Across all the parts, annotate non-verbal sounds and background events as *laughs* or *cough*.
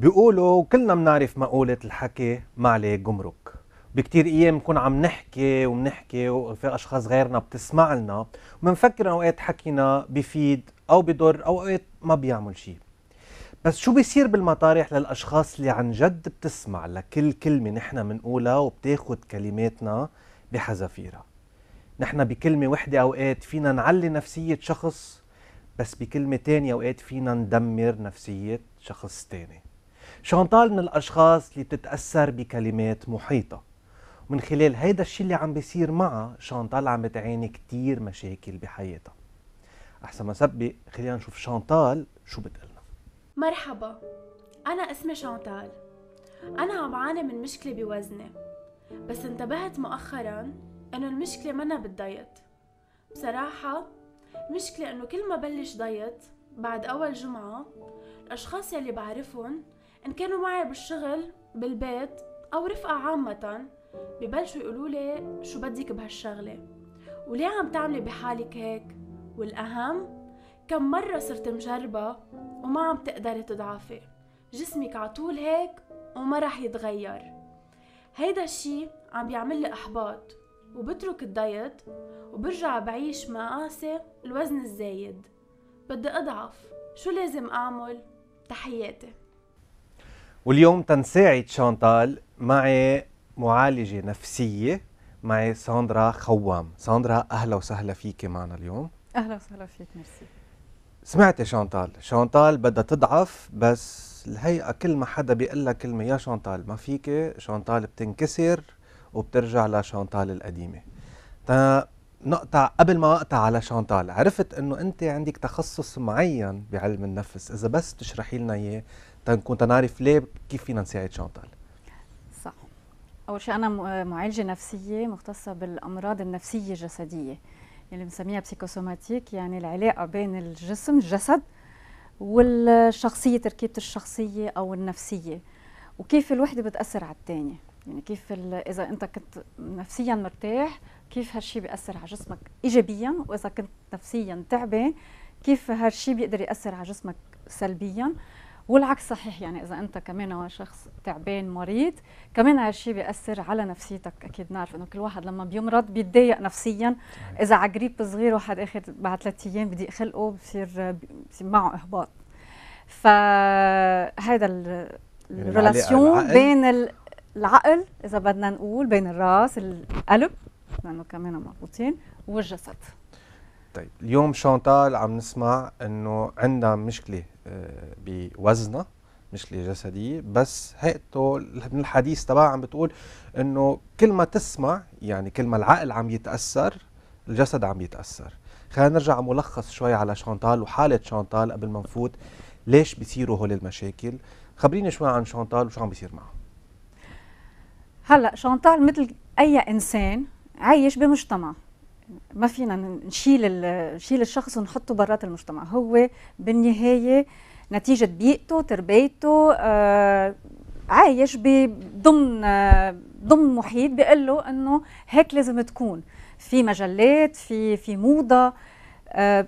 بيقولوا كلنا بنعرف مقولة الحكي ما عليه جمرك بكتير ايام بنكون عم نحكي وبنحكي وفي اشخاص غيرنا بتسمع لنا ومنفكر اوقات حكينا بفيد او بضر او اوقات ما بيعمل شيء بس شو بيصير بالمطارح للاشخاص اللي عن جد بتسمع لكل كلمه نحنا بنقولها وبتاخد كلماتنا بحذافيرها نحن بكلمه وحده اوقات فينا نعلي نفسيه شخص بس بكلمه تانية اوقات فينا ندمر نفسيه شخص تاني شانتال من الأشخاص اللي بتتأثر بكلمات محيطة ومن خلال هيدا الشيء اللي عم بيصير معها شانتال عم بتعاني كتير مشاكل بحياتها أحسن ما سبق خلينا نشوف شانتال شو بتقلنا مرحبا أنا اسمي شانتال أنا عم بعاني من مشكلة بوزني بس انتبهت مؤخرا إنه المشكلة منا بالدايت بصراحة المشكلة إنه كل ما بلش دايت بعد أول جمعة الأشخاص يلي بعرفهم ان كانوا معي بالشغل بالبيت او رفقه عامه ببلشوا يقولوا لي شو بدك بهالشغله وليه عم تعملي بحالك هيك والاهم كم مره صرت مجربه وما عم تقدري تضعفي جسمك عطول هيك وما رح يتغير هيدا الشي عم بيعمل لي احباط وبترك الدايت وبرجع بعيش مقاسي الوزن الزايد بدي اضعف شو لازم اعمل تحياتي واليوم تنساعد شانتال معي معالجة نفسية معي ساندرا خوام ساندرا أهلا وسهلا فيك معنا اليوم أهلا وسهلا فيك ميرسي سمعتي شانتال شانتال بدها تضعف بس الهيئة كل ما حدا بيقول لها كلمة يا شانتال ما فيك شانتال بتنكسر وبترجع لشانتال القديمة نقطع قبل ما اقطع على شانتال عرفت انه انت عندك تخصص معين بعلم النفس اذا بس تشرحي لنا اياه تنكون تنعرف ليه كيف فينا نساعد شانتال صح اول شيء انا معالجه نفسيه مختصه بالامراض النفسيه الجسديه اللي بنسميها بسيكوسوماتيك يعني العلاقه بين الجسم الجسد والشخصيه تركيبه الشخصيه او النفسيه وكيف الوحده بتاثر على الثانيه يعني كيف اذا انت كنت نفسيا مرتاح كيف هالشيء بياثر على جسمك ايجابيا واذا كنت نفسيا تعبان كيف هالشيء بيقدر ياثر على جسمك سلبيا والعكس صحيح يعني اذا انت كمان شخص تعبان مريض كمان هالشيء بياثر على نفسيتك اكيد نعرف انه كل واحد لما بيمرض بيتضايق نفسيا اذا على جريب صغير واحد اخر بعد ثلاث ايام بدي خلقه بصير معه احباط فهذا الريلاسيون يعني بين العقل اذا بدنا نقول بين الراس القلب لانه كمان مربوطين والجسد طيب اليوم شانتال عم نسمع انه عندها مشكله آه، بوزنها مشكله جسديه بس هيئته من الحديث تبعها عم بتقول انه كل ما تسمع يعني كل ما العقل عم يتاثر الجسد عم يتاثر خلينا نرجع ملخص شوي على شانتال وحاله شانتال قبل ما نفوت ليش بيصيروا هول المشاكل خبريني شوي عن شانتال وشو عم بيصير معها هلا شانتال مثل اي انسان عايش بمجتمع ما فينا نشيل نشيل الشخص ونحطه برات المجتمع هو بالنهايه نتيجه بيئته تربيته آه عايش ضمن آه ضمن محيط بيقول له انه هيك لازم تكون في مجلات في في موضه آه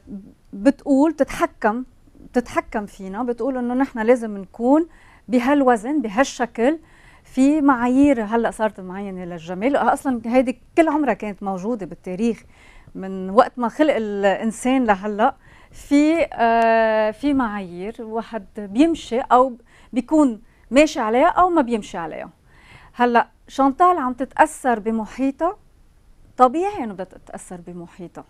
بتقول تتحكم بتتحكم فينا بتقول انه نحن لازم نكون بهالوزن بهالشكل في معايير هلا صارت معينه للجمال اصلا هيدي كل عمرها كانت موجوده بالتاريخ من وقت ما خلق الانسان لهلا في آه في معايير واحد بيمشي او بيكون ماشي عليها او ما بيمشي عليها هلا شانتال عم تتاثر بمحيطها طبيعي انه بدها تتاثر بمحيطها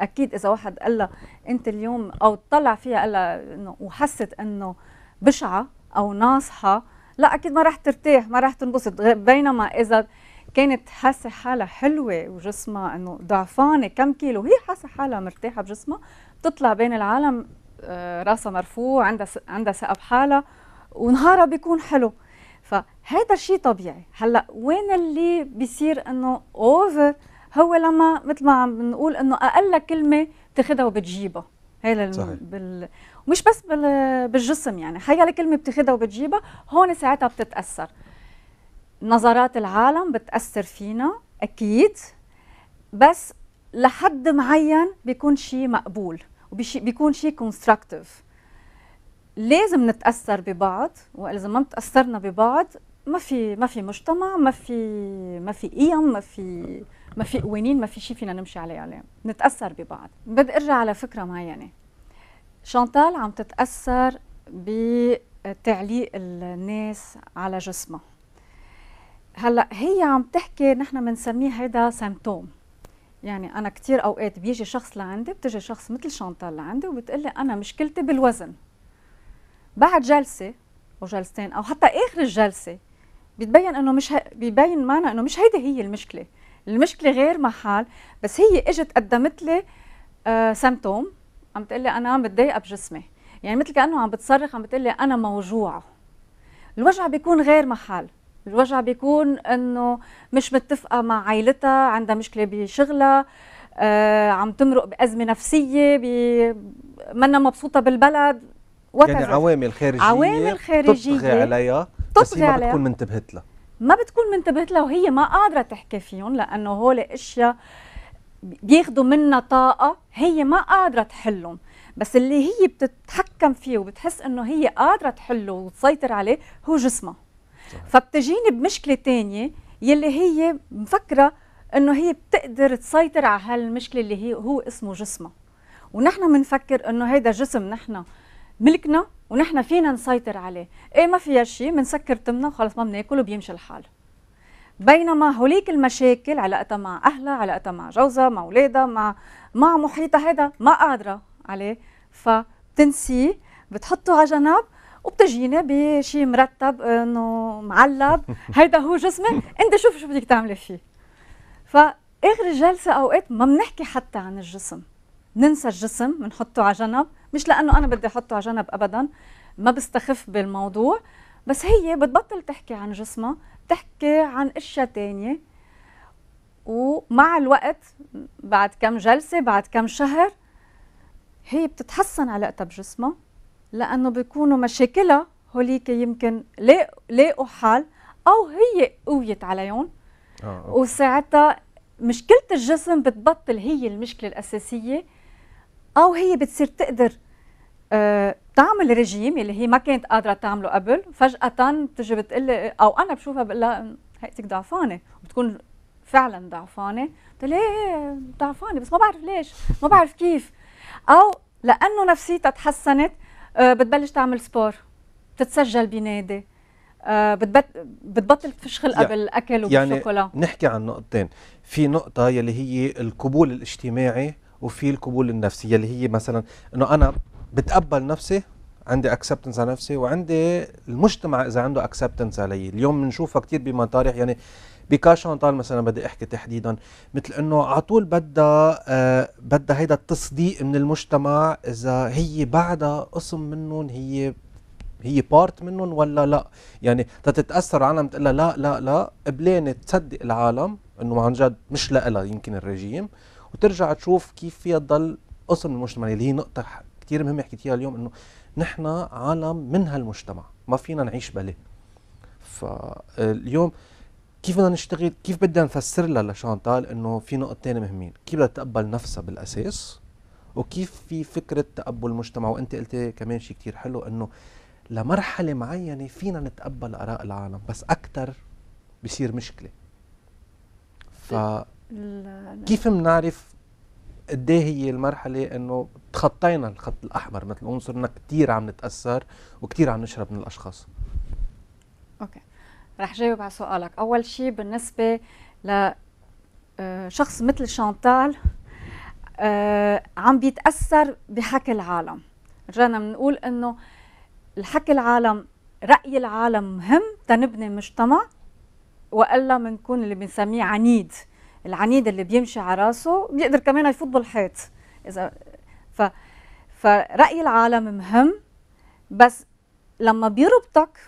اكيد اذا واحد قال لها انت اليوم او طلع فيها قال لها انه وحست انه بشعه او ناصحه لا اكيد ما راح ترتاح ما راح تنبسط بينما اذا كانت حاسه حالها حلوه وجسمها انه ضعفانه كم كيلو هي حاسه حالها مرتاحه بجسمها بتطلع بين العالم آه، راسها مرفوع عندها عندها ثقه بحالها ونهارها بيكون حلو فهذا الشيء طبيعي هلا وين اللي بيصير انه اوفر هو لما مثل ما عم بنقول انه اقل كلمه بتاخذها وبتجيبها هي لل... صحيح. بال... مش بس بالجسم يعني خيالي كلمه بتاخدها وبتجيبها هون ساعتها بتتاثر نظرات العالم بتاثر فينا اكيد بس لحد معين بيكون شيء مقبول وبيكون شيء كونستراكتيف لازم نتاثر ببعض واذا ما تاثرنا ببعض ما في ما في مجتمع ما في ما في قيم ما في ما في قوانين ما في شيء فينا نمشي عليه عليه يعني. نتاثر ببعض بدي ارجع على فكره معينه شانتال عم تتأثر بتعليق الناس على جسمها هلا هي عم تحكي نحن بنسميه هيدا سيمتوم يعني انا كثير اوقات بيجي شخص لعندي بتجي شخص مثل شانتال لعندي وبتقول لي انا مشكلتي بالوزن بعد جلسه او جلستين او حتى اخر الجلسه بتبين انه مش بيبين معنا انه مش هيدي هي المشكله المشكله غير محل بس هي اجت قدمت لي آه سمتوم عم بتقول لي انا متضايقه بجسمي يعني مثل كانه عم بتصرخ عم بتقول لي انا موجوعه الوجع بيكون غير محل الوجع بيكون انه مش متفقه مع عائلتها عندها مشكله بشغلها آه، عم تمرق بازمه نفسيه منا مبسوطه بالبلد يعني عوامل خارجيه عوامل خارجيه تطغي عليها بس هي ما بتكون منتبهت لها ما بتكون منتبهت لها وهي ما قادره تحكي فيهم لانه هول اشياء آه بياخذوا منا طاقة هي ما قادرة تحلهم بس اللي هي بتتحكم فيه وبتحس انه هي قادرة تحله وتسيطر عليه هو جسمها فبتجيني بمشكلة تانية يلي هي مفكرة انه هي بتقدر تسيطر على هالمشكلة اللي هي هو اسمه جسمها ونحن بنفكر انه هيدا جسم نحن ملكنا ونحن فينا نسيطر عليه ايه ما فيها شيء بنسكر تمنا وخلص ما بناكل وبيمشي الحال بينما هوليك المشاكل علاقتها مع أهلها علاقتها مع جوزها مع أولادها مع مع محيطها هذا ما قادرة عليه فبتنسيه بتحطه على جنب وبتجينا بشيء مرتب انه معلب *laughs* هيدا هو جسمي انت شوف شو بدك تعملي فيه فاخر الجلسه اوقات ما بنحكي حتى عن الجسم ننسى الجسم بنحطه على جنب مش لانه انا بدي احطه على جنب ابدا ما بستخف بالموضوع بس هي بتبطل تحكي عن جسمها بتحكي عن اشياء تانية ومع الوقت بعد كم جلسة بعد كم شهر هي بتتحسن علاقتها بجسمها لأنه بيكونوا مشاكلها هوليك يمكن لاقوا حل أو هي قويت عليهم آه، وساعتها مشكلة الجسم بتبطل هي المشكلة الأساسية أو هي بتصير تقدر آه تعمل ريجيم اللي هي ما كانت قادره تعمله قبل فجاه بتجي بتقلي او انا بشوفها بقول لها هيئتك ضعفانه بتكون فعلا ضعفانه بتقول إيه،, ايه ضعفانه بس ما بعرف ليش ما بعرف كيف او لانه نفسيتها تحسنت آه، بتبلش تعمل سبور بتتسجل بنادي آه، بتبطل تفشخل قبل يعني الاكل وبالشوكولا يعني نحكي عن نقطتين في نقطه يلي هي القبول الاجتماعي وفي القبول النفسي يلي هي مثلا انه انا بتقبل نفسي عندي اكسبتنس على نفسي وعندي المجتمع اذا عنده اكسبتنس علي اليوم بنشوفها كثير بمطارح يعني بكا مثلا بدي احكي تحديدا مثل انه على طول بدها آه بدها هيدا التصديق من المجتمع اذا هي بعدها قسم منهم هي هي بارت منهم ولا لا يعني تتاثر عالم تقول لا لا لا قبلانه تصدق العالم انه عن جد مش لها يمكن الرجيم وترجع تشوف كيف فيها تضل قسم المجتمع اللي هي نقطه كثير مهم حكيتيها اليوم انه نحن عالم من هالمجتمع ما فينا نعيش بلا فاليوم كيف بدنا نشتغل كيف بدنا نفسر لها لشانتال انه في نقطتين مهمين كيف بدها تتقبل نفسها بالاساس وكيف في فكره تقبل المجتمع وانت قلتي كمان شيء كثير حلو انه لمرحله معينه فينا نتقبل اراء العالم بس اكثر بصير مشكله ف كيف بنعرف قد هي المرحله انه تخطينا الخط الاحمر مثل ما صرنا كثير عم نتاثر وكثير عم نشرب من الاشخاص اوكي رح جاوب على سؤالك اول شيء بالنسبه ل آه، شخص مثل شانتال آه، عم بيتاثر بحكي العالم رجعنا بنقول انه الحكي العالم راي العالم مهم تنبني مجتمع والا بنكون اللي بنسميه عنيد العنيد اللي بيمشي على راسه بيقدر كمان يفوت بالحيط اذا ف فراي العالم مهم بس لما بيربطك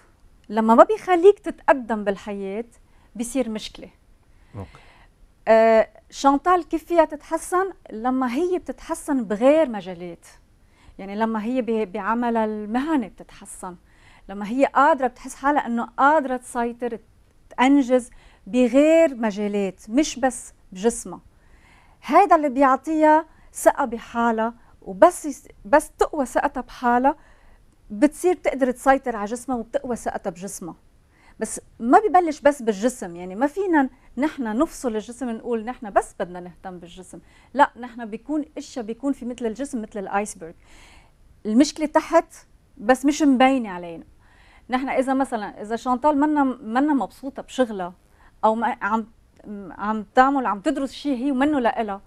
لما ما بيخليك تتقدم بالحياه بيصير مشكله أوكي. آه شانتال كيف فيها تتحسن لما هي بتتحسن بغير مجالات يعني لما هي بعملها المهني بتتحسن لما هي قادره بتحس حالها انه قادره تسيطر تنجز بغير مجالات مش بس بجسمها هيدا اللي بيعطيها ثقة بحالها وبس بس تقوى ثقتها بحالها بتصير تقدر تسيطر على جسمها وبتقوى ثقتها بجسمها بس ما ببلش بس بالجسم يعني ما فينا نحن نفصل الجسم نقول نحن بس بدنا نهتم بالجسم لا نحن بيكون اشياء بيكون في مثل الجسم مثل الايسبرغ المشكله تحت بس مش مبينه علينا نحن اذا مثلا اذا شانتال منا منا مبسوطه بشغلها او ما عم عم تعمل عم تدرس شيء هي ومنه لإلها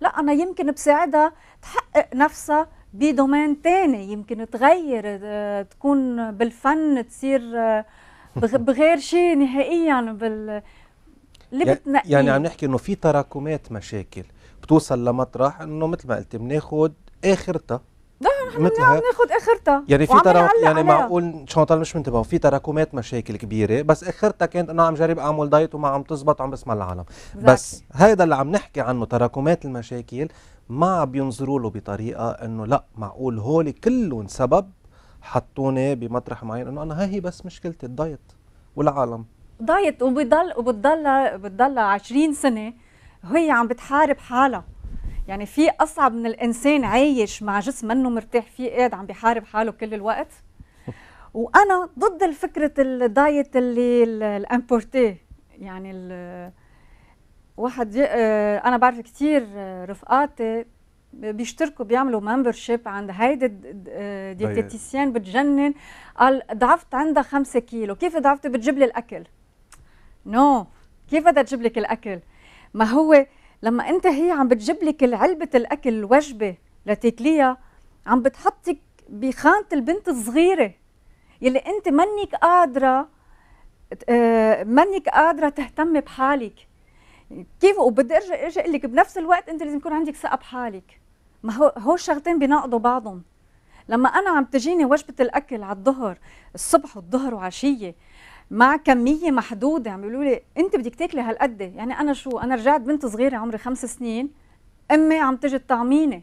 لا انا يمكن بساعدها تحقق نفسها بدومين تاني يمكن تغير آه، تكون بالفن تصير آه، *laughs* بغير شيء نهائيا بال اللي بتنقيه يعني عم نحكي انه في تراكمات مشاكل بتوصل لمطرح انه مثل ما قلت بناخذ اخرتها نحن احنا ناخذ اخرتها يعني في تراك يعني معقول شانتال مش منتبهوا في تراكمات مشاكل كبيره بس اخرتها كانت انا عم جرب اعمل دايت وما عم تزبط وعم بسمع العالم بس هذا اللي عم نحكي عنه تراكمات المشاكل ما بينظروا له بطريقه انه لا معقول هول كلهم سبب حطوني بمطرح معين انه انا هي بس مشكلتي الدايت والعالم دايت وبضل وبتضل بتضل 20 سنه وهي عم بتحارب حالها يعني في اصعب من الانسان عايش مع جسم منه مرتاح فيه قاعد عم بحارب حاله كل الوقت *laughs* وانا ضد الفكره الدايت اللي الامبورتي يعني ال واحد آه، انا بعرف كثير آه، رفقاتي آه، بيشتركوا بيعملوا ممبرشيب عند هيدي ديتيتيسيان بتجنن قال ضعفت عندها 5 كيلو كيف ضعفتي بتجيب لي الاكل نو no. كيف بدها تجيب لك الاكل ما هو لما انت هي عم بتجيب لك علبه الاكل الوجبه لتاكليها عم بتحطك بخانه البنت الصغيره يلي انت منك قادره آه، منك قادره تهتم بحالك كيف وبدي ارجع ارجع لك بنفس الوقت انت لازم يكون عندك ثقه بحالك ما هو هو الشغلتين بيناقضوا بعضهم لما انا عم تجيني وجبه الاكل على الظهر الصبح والظهر وعشيه مع كميه محدوده عم بيقولوا لي انت بدك تاكلي هالقد يعني انا شو انا رجعت بنت صغيره عمري خمس سنين امي عم تجي تطعميني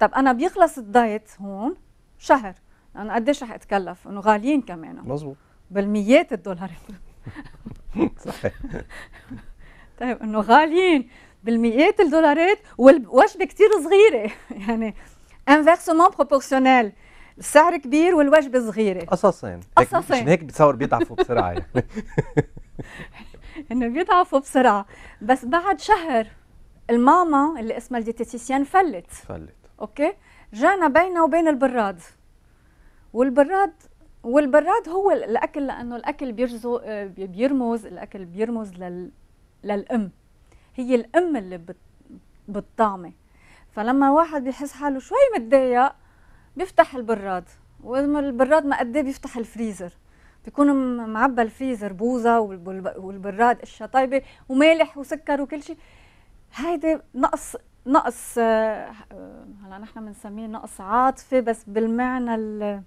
طب انا بيخلص الدايت هون شهر انا قديش رح اتكلف انه غاليين كمان مزبوط بالميات الدولار *laughs* صحيح طيب انه غاليين بالمئات الدولارات والوجبه كثير صغيره *laughs* يعني انفيرسومون بروبورسيونيل السعر كبير والوجبه صغيره قصصين قصصين مش هيك بتصور بيضعفوا بسرعه يعني *laughs* انه بيضعفوا بسرعه بس بعد شهر الماما اللي اسمها الديتيسيان فلت فلت اوكي جانا بينها وبين البراد والبراد والبراد هو الاكل لانه الاكل بيرزو بيرمز الاكل بيرمز لل للام هي الام اللي بت... بالطعمه فلما واحد بيحس حاله شوي متضايق بيفتح البراد والبراد ما قد بيفتح الفريزر بيكون معبى الفريزر بوزه والبراد اشياء طيبه ومالح وسكر وكل شيء هيدي نقص نقص آه، هلا نحن بنسميه نقص عاطفي بس بالمعنى ال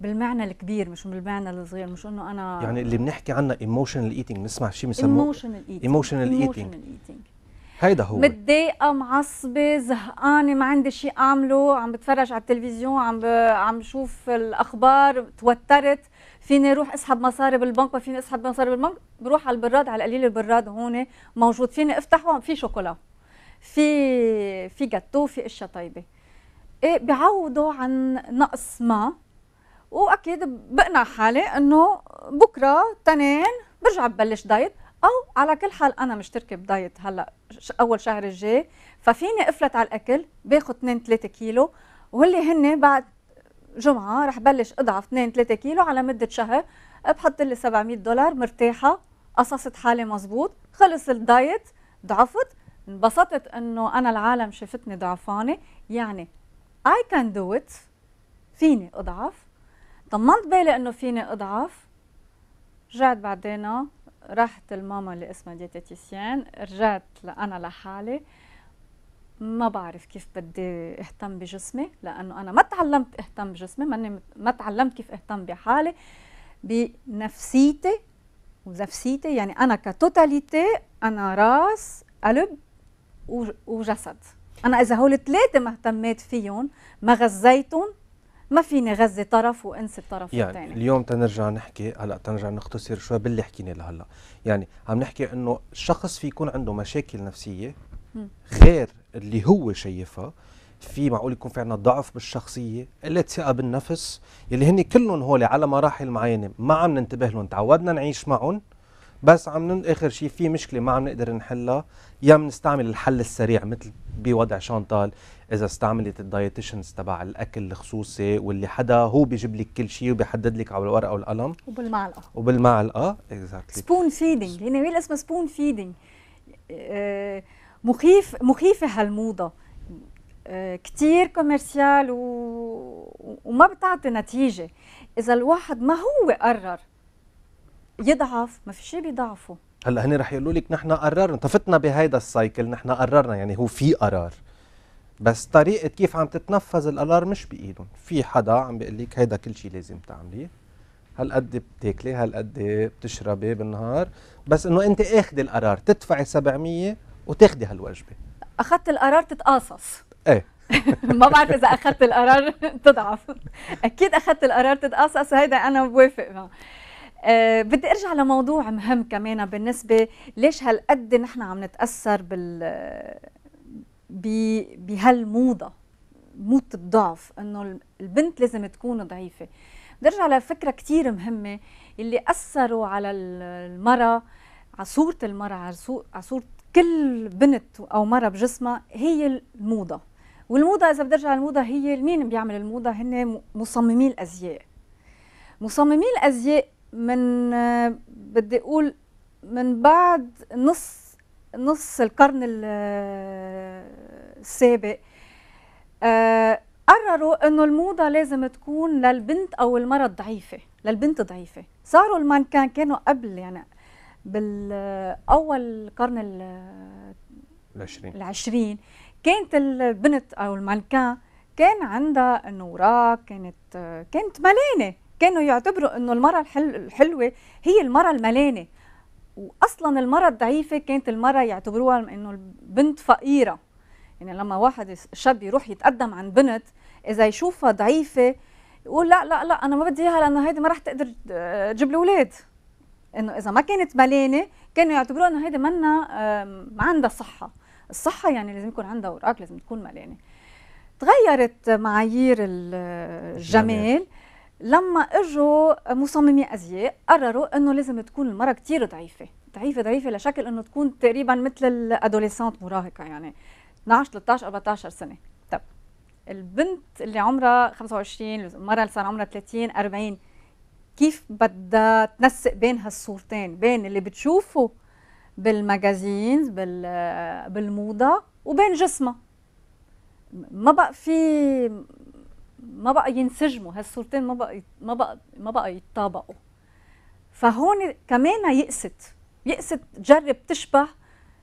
بالمعنى الكبير مش بالمعنى الصغير مش انه انا يعني اللي بنحكي عنه ايموشنال ايتينج بنسمع شيء بنسموه ايموشنال ايتينج ايموشنال ايتينج هيدا هو متضايقه معصبه زهقانه ما عندي شيء اعمله عم بتفرج على التلفزيون عم ب... عم شوف الاخبار توترت فيني روح اسحب مصاري بالبنك ما فيني اسحب مصاري بالبنك بروح على البراد على القليل البراد هون موجود فيني افتحه في شوكولا في في جاتو في اشياء طيبه إيه بيعوضوا عن نقص ما واكيد بقنع حالي انه بكره تنين برجع ببلش دايت او على كل حال انا مشتركه بدايت هلا اول شهر الجاي ففيني افلت على الاكل باخذ 2 3 كيلو واللي هن بعد جمعه رح بلش اضعف 2 3 كيلو على مده شهر بحط لي 700 دولار مرتاحه قصصت حالي مزبوط خلص الدايت ضعفت انبسطت انه انا العالم شفتني ضعفانه يعني اي كان دو ات فيني اضعف طمنت بالي انه فيني اضعف رجعت بعدين رحت الماما اللي اسمها ديتيتيسيان رجعت انا لحالي ما بعرف كيف بدي اهتم بجسمي لانه انا ما تعلمت اهتم بجسمي ماني ما تعلمت كيف اهتم بحالي بنفسيتي ونفسيتي يعني انا كتوتاليتي انا راس قلب وجسد انا اذا هول الثلاثه ما اهتميت فيهم ما غذيتهم ما فيني غذي طرف وانسى الطرف يعني التاني. اليوم تنرجع نحكي هلا تنرجع نختصر شوي باللي حكينا لهلا يعني عم نحكي انه الشخص في يكون عنده مشاكل نفسيه غير اللي هو شايفها في معقول يكون في عندنا ضعف بالشخصيه قله ثقه بالنفس يلي هن كلهم هول على مراحل معينه ما عم ننتبه لهم تعودنا نعيش معهم بس عم نن... اخر شيء في مشكله ما عم نقدر نحلها يا بنستعمل الحل السريع مثل بوضع شانتال اذا استعملت الدايتيشنز تبع الاكل الخصوصي واللي حدا هو بيجيب لك كل شيء وبيحدد لك على الورقه والقلم وبالمعلقه وبالمعلقه اكزاكتلي سبون فيدنج هنا هي اسمها سبون فيدنج آه، مخيف مخيفه هالموضه آه، كتير كوميرسيال و... وما بتعطي نتيجه اذا الواحد ما هو قرر يضعف ما في شيء بيضعفه هلا هن رح يقولوا لك نحن قررنا طفتنا بهيدا السايكل نحن قررنا يعني هو في قرار بس طريقه كيف عم تتنفذ القرار مش بايدهم في حدا عم بيقول لك هيدا كل شيء لازم تعمليه هالقد بتاكلي هالقد بتشربي بالنهار بس انه انت اخذي القرار تدفعي 700 وتاخذي هالوجبه اخذت القرار تتقاصص ايه *laughs* ما بعرف اذا اخذت القرار *laughs* تضعف اكيد اخذت القرار تتقاصص هيدا انا بوافق معه أه بدي ارجع لموضوع مهم كمان بالنسبه ليش هالقد نحن عم نتاثر بال بهالموضه موضه الضعف انه البنت لازم تكون ضعيفه بدي ارجع لفكره كثير مهمه اللي اثروا على المراه على صوره المراه على صوره كل بنت او مره بجسمها هي الموضه والموضه اذا بدي ارجع الموضه هي مين بيعمل الموضه هن مصممي الازياء مصممي الازياء من بدي اقول من بعد نص نص القرن السابق آه، قرروا انه الموضه لازم تكون للبنت او المراه الضعيفه للبنت ضعيفه صاروا المانكان كانوا قبل يعني بالاول قرن العشرين العشرين كانت البنت او المانكان كان عندها انه كانت كانت ملانه كانوا يعتبروا انه المراه الحل الحلوه هي المراه الملانه واصلا المراه الضعيفه كانت المراه يعتبروها انه البنت فقيره يعني لما واحد شاب يروح يتقدم عن بنت اذا يشوفها ضعيفه يقول لا لا لا انا ما بدي اياها لانه هيدي ما راح تقدر آه، تجيب لي اولاد انه اذا ما كانت ملانه كانوا يعتبروها انه هيدي منا ما عندها صحه الصحه يعني لازم يكون عندها اوراق لازم تكون ملانه تغيرت معايير الجمال لما اجوا مصممي ازياء قرروا انه لازم تكون المراه كثير ضعيفه ضعيفه ضعيفه لشكل انه تكون تقريبا مثل الادوليسانت مراهقه يعني 12 13 14 سنه طب البنت اللي عمرها 25 المراه اللي صار عمرها 30 40 كيف بدها تنسق بين هالصورتين بين اللي بتشوفه بالماجازينز بال بالموضه وبين جسمها ما بقى في ما بقى ينسجموا هالصورتين ما بقى ما بقى ما بقى يتطابقوا فهون كمان يقست يقست تجرب تشبه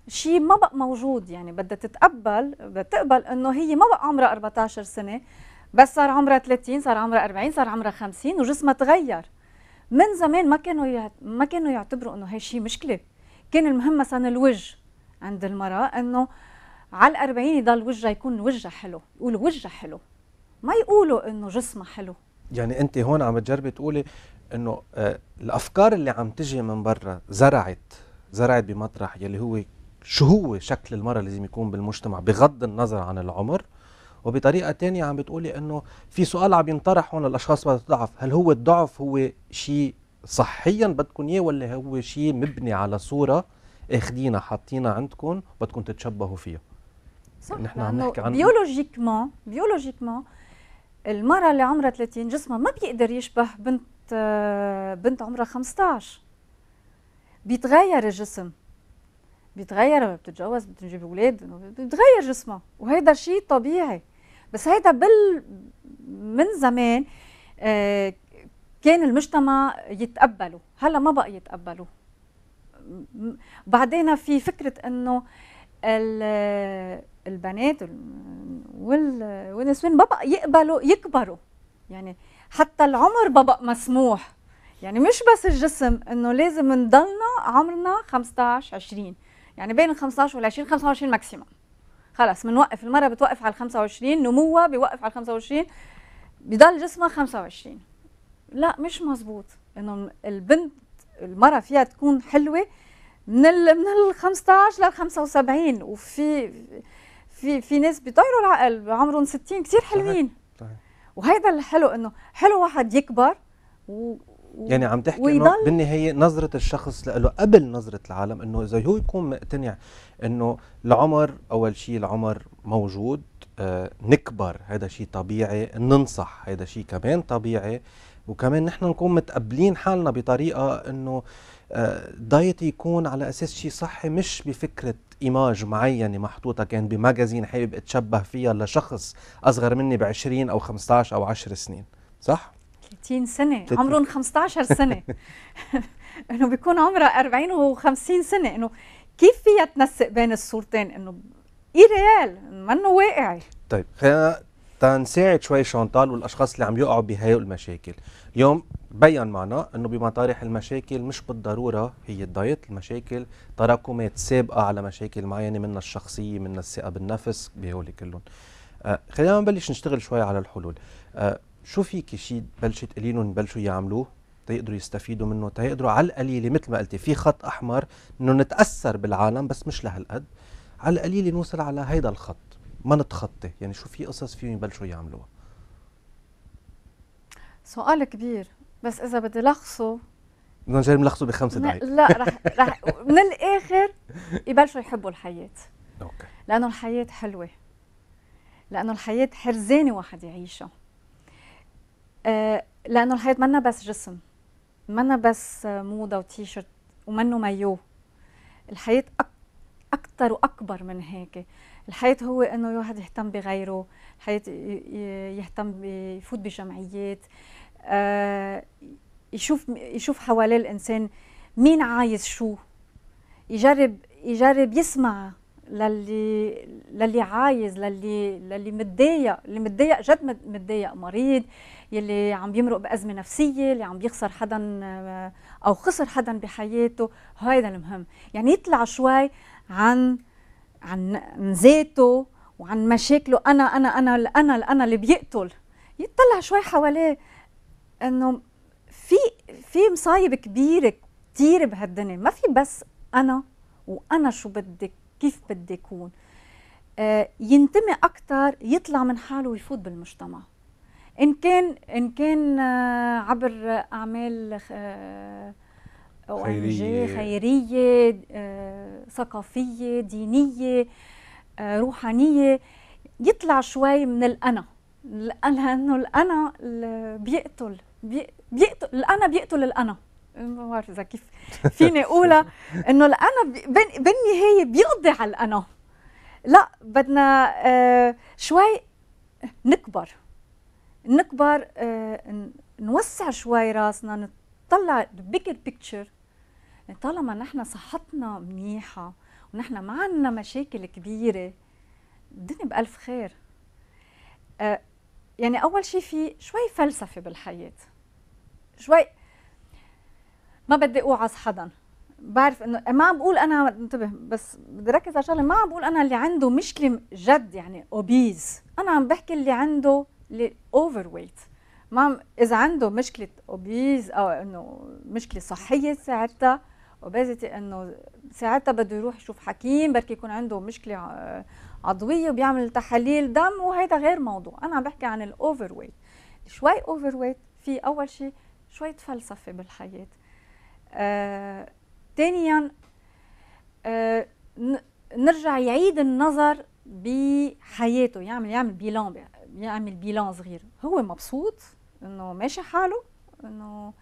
شيء ما بقى موجود يعني بدها تتقبل بدها تقبل انه هي ما بقى عمرها 14 سنه بس صار عمرها 30 صار عمرها 40 صار عمرها 50 وجسمها تغير من زمان ما كانوا ما كانوا يعتبروا انه هي شيء مشكله كان المهم مثلا الوجه عند المراه انه على ال 40 يضل وجهها يكون وجهها حلو يقول وجهها حلو ما يقولوا انه جسمها حلو يعني انت هون عم تجربي تقولي انه آه الافكار اللي عم تجي من برا زرعت زرعت بمطرح يلي هو شو هو شكل المرأة لازم يكون بالمجتمع بغض النظر عن العمر وبطريقة تانية عم بتقولي انه في سؤال عم ينطرح هون للاشخاص بدها تضعف هل هو الضعف هو شيء صحيا بدكم اياه ولا هو شيء مبني على صورة اخدينا حاطينا عندكم بدكم تتشبهوا فيها صح نحن عم نحكي عن بيولوجيكمون بيولوجيكمون المرأة اللي عمرها 30 جسمها ما بيقدر يشبه بنت بنت عمرها 15 بيتغير الجسم بيتغير لما بتتجوز بتجيب اولاد بيتغير جسمها وهذا شيء طبيعي بس هيدا بال من زمان آه، كان المجتمع يتقبله هلا ما بقى يتقبله بعدين في فكره انه البنات والنسوان بابا يقبلوا يكبروا يعني حتى العمر بابا مسموح يعني مش بس الجسم انه لازم نضلنا عمرنا 15 20 يعني بين ال 15 وال 20 25 ماكسيموم خلص بنوقف المره بتوقف على 25 نموها بيوقف على 25 بضل جسمها 25 لا مش مزبوط انه البنت المره فيها تكون حلوه من ال من ال 15 لل 75 وفي في في ناس بيطيروا العقل عمرهم 60 كثير حلوين صحيح. وهيدا الحلو انه حلو واحد يكبر و يعني عم تحكي انه بالنهايه نظره الشخص له قبل نظره العالم انه اذا هو يكون مقتنع انه العمر اول شيء العمر موجود آه نكبر هذا شيء طبيعي ننصح هذا شيء كمان طبيعي وكمان نحن نكون متقبلين حالنا بطريقه انه دايت يكون على اساس شيء صحي مش بفكره ايماج معينه محطوطه كان بماجازين حابب اتشبه فيها لشخص اصغر مني ب 20 او 15 او 10 سنين صح 30 سنه عمرهم 15 سنه *laughs* انه بيكون عمرها 40 و50 سنه انه كيف فيها تنسق بين الصورتين انه اي ريال منه واقعي طيب خلينا تنساعد شوي شانتال والاشخاص اللي عم يقعوا بهي المشاكل اليوم بين معنا انه بمطارح المشاكل مش بالضروره هي الدايت المشاكل تراكمات سابقه على مشاكل معينه منها الشخصيه منها الثقه بالنفس بهول كلهم آه خلينا نبلش نشتغل شوي على الحلول آه شو فيك شيء تبلشي تقولي بلشوا يعملوه تيقدروا يستفيدوا منه تيقدروا على القليله مثل ما قلتي في خط احمر انه نتاثر بالعالم بس مش لهالقد على القليله نوصل على هيدا الخط ما نتخطى يعني شو في قصص فيهم يبلشوا يعملوها سؤال كبير بس اذا بدي لخصه بدنا نجرب نلخصه بخمس دقائق لا رح رح من الاخر يبلشوا يحبوا الحياه اوكي لانه الحياه حلوه لانه الحياه حرزانه واحد يعيشها آه، لانه الحياه منا بس جسم منا بس موضه وتيشرت ومنه مايو الحياه اكثر واكبر من هيك الحياه هو انه الواحد يهتم بغيره الحياه يهتم يفوت بجمعيات آه، يشوف يشوف حواليه الانسان مين عايز شو يجرب يجرب يسمع للي للي عايز للي للي متضايق اللي متضايق جد متضايق مريض يلي عم بيمرق بازمه نفسيه اللي عم يخسر حدا آه، او خسر حدا بحياته هيدا المهم يعني يطلع شوي عن عن ذاته وعن مشاكله انا انا انا انا انا اللي بيقتل يطلع شوي حواليه انه في في مصايب كبيره كثير بهالدنيا ما في بس انا وانا شو بدي كيف بدي اكون آه ينتمي اكثر يطلع من حاله ويفوت بالمجتمع ان كان ان كان آه عبر اعمال آه خيريه خيريه آه، ثقافيه دينيه آه، روحانيه يطلع شوي من الانا لانه الانا بيقتل بيقتل الانا بيقتل الانا ما بعرف اذا كيف *laughs* فيني اقولها انه الانا بالنهايه بيقضي على الانا لا بدنا آه شوي نكبر نكبر آه نوسع شوي راسنا نطلع بيجر بيكتشر طالما نحن صحتنا منيحه ونحن ما عندنا مشاكل كبيره الدنيا بألف خير آه يعني اول شيء في شوي فلسفه بالحياه شوي ما بدي اوعظ حدا بعرف انه ما عم بقول انا انتبه بس بدي ركز على شغله ما عم بقول انا اللي عنده مشكله جد يعني اوبيز انا عم بحكي اللي عنده اللي اوفر ويت ما عم اذا عنده مشكله اوبيز او انه مشكله صحيه ساعتها اوبيزيتي انه ساعتها بده يروح يشوف حكيم بركي يكون عنده مشكله آه، عضويه وبيعمل تحاليل دم وهذا غير موضوع انا عم بحكي عن الاوفر ويت شوي اوفر ويت في اول شيء شوية فلسفة بالحياة ثانيا آه، آه، نرجع يعيد النظر بحياته يعمل يعمل بيلان يعمل بيلان صغير هو مبسوط انه ماشي حاله انه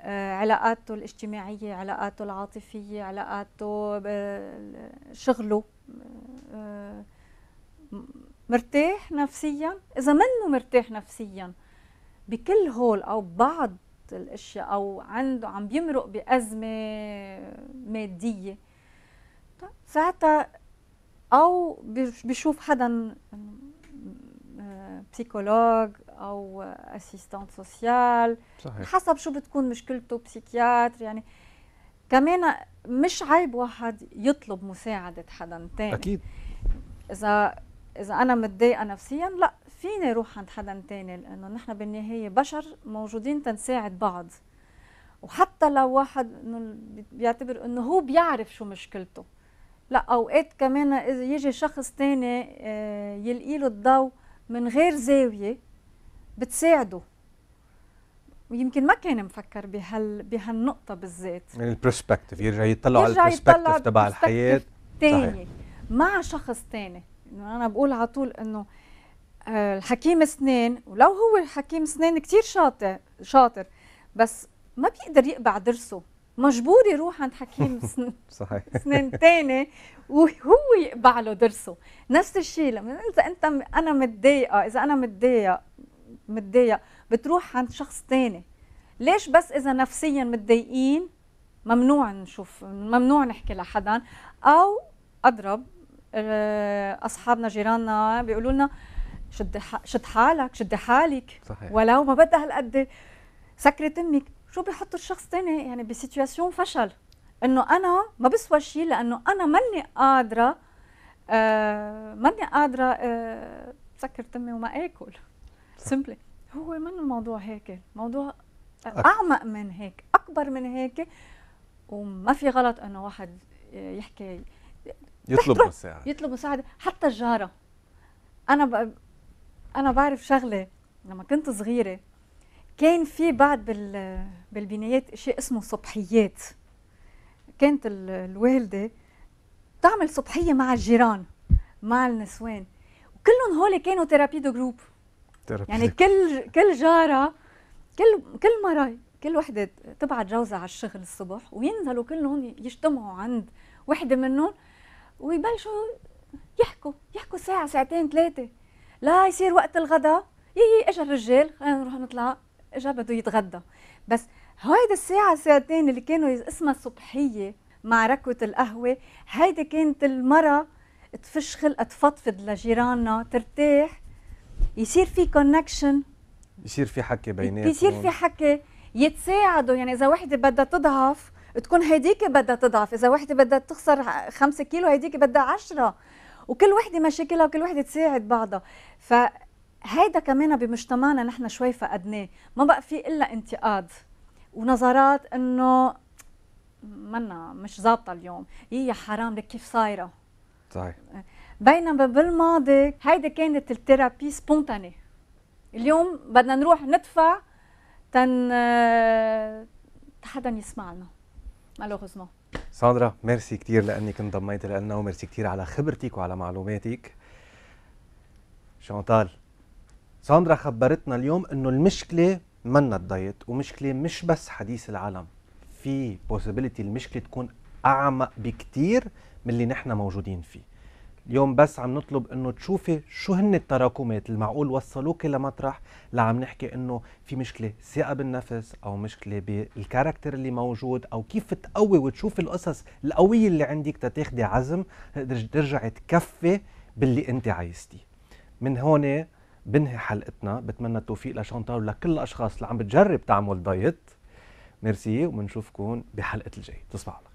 آه، علاقاته الاجتماعية علاقاته العاطفية علاقاته شغله مرتاح نفسيا إذا منه مرتاح نفسيا بكل هول أو بعض الاشياء او عنده عم بيمرق بازمه ماديه طيب، ساعتها او بشوف حدا بسيكولوج آه، او اسيستان سوسيال صحيح. حسب شو بتكون مشكلته بسيكياتر يعني كمان مش عيب واحد يطلب مساعده حدا تاني اكيد اذا اذا انا متضايقه نفسيا لا فينا روح عند حدا تاني لانه نحن بالنهايه بشر موجودين تنساعد بعض وحتى لو واحد انه بيعتبر انه هو بيعرف شو مشكلته لا اوقات كمان اذا يجي شخص تاني آه، يلقي له الضوء من غير زاويه بتساعده ويمكن ما كان مفكر بهال بهالنقطه بالذات من يعني البرسبكتيف يرجع يطلع على البرسبكتيف تبع الحياه تاني صحيح. مع شخص تاني انه انا بقول على طول انه الحكيم سنين ولو هو حكيم سنين كثير شاطر شاطر بس ما بيقدر يقبع درسه مجبور يروح عند حكيم *laughs* صحيح سنان ثاني وهو يقبع له درسه نفس الشيء لما انت انت انا متضايقه اذا انا متضايق متضايق بتروح عند شخص ثاني ليش بس اذا نفسيا متضايقين ممنوع نشوف ممنوع نحكي لحدا او اضرب آه، اصحابنا جيراننا بيقولوا لنا شد شد حالك شد حالك صحيح. ولو ما بدها هالقد سكرت امك شو بيحط الشخص تاني يعني بسيتوياسيون فشل انه انا ما بسوى شيء لانه انا ماني قادره آه ماني قادره آه سكر تمي وما اكل سمبلي هو من الموضوع هيك موضوع اعمق من هيك اكبر من هيك وما في غلط انه واحد يحكي يطلب مساعده يطلب مساعده حتى الجاره انا انا بعرف شغله لما كنت صغيره كان في بعد بال بالبنايات شيء اسمه صبحيات كانت الوالده تعمل صبحيه مع الجيران مع النسوان وكلهم هول كانوا ثيرابي دو جروب يعني كل كل جاره كل كل مره كل وحده تبعت جوزها على الشغل الصبح وينزلوا كلهم يجتمعوا عند وحده منهم ويبلشوا يحكوا يحكوا ساعه ساعتين ثلاثه لا يصير وقت الغداء يي اجى الرجال خلينا نروح نطلع اجى بده يتغدى بس هيدي الساعة ساعتين اللي كانوا اسمها الصبحية مع ركوة القهوة هيدي كانت المرة تفش خلقها تفضفض لجيراننا ترتاح يصير في كونكشن يصير في حكي بيناتهم يصير في حكي يتساعدوا يعني اذا وحده بدها تضعف تكون هيديك بدها تضعف اذا وحده بدها تخسر 5 كيلو هيديك بدها 10 وكل وحده مشاكلها وكل وحده تساعد بعضها فهيدا كمان بمجتمعنا نحن شوي فقدناه ما بقى في الا انتقاد ونظرات انه منا مش ظابطه اليوم هي إيه حرام لك كيف صايره صحيح بينما بالماضي هيدي كانت الثيرابي سبونتاني اليوم بدنا نروح ندفع تن حدا يسمعنا مالوغوزمون ساندرا ميرسي كثير لانك انضميت لنا وميرسي كثير على خبرتك وعلى معلوماتك شانتال ساندرا خبرتنا اليوم انه المشكله منا الدايت ومشكله مش بس حديث العالم في بوسيبيليتي المشكله تكون اعمق بكثير من اللي نحن موجودين فيه اليوم بس عم نطلب انه تشوفي شو هن التراكمات المعقول وصلوك لمطرح لعم نحكي انه في مشكله ثقه بالنفس او مشكله بالكاركتر اللي موجود او كيف تقوي وتشوفي القصص القويه اللي عندك تتاخدي عزم ترجعي تكفي باللي انت عايزتي من هون بنهي حلقتنا بتمنى التوفيق لشانتار ولكل الاشخاص اللي عم بتجرب تعمل دايت ميرسي وبنشوفكم بحلقه الجاي تصبحوا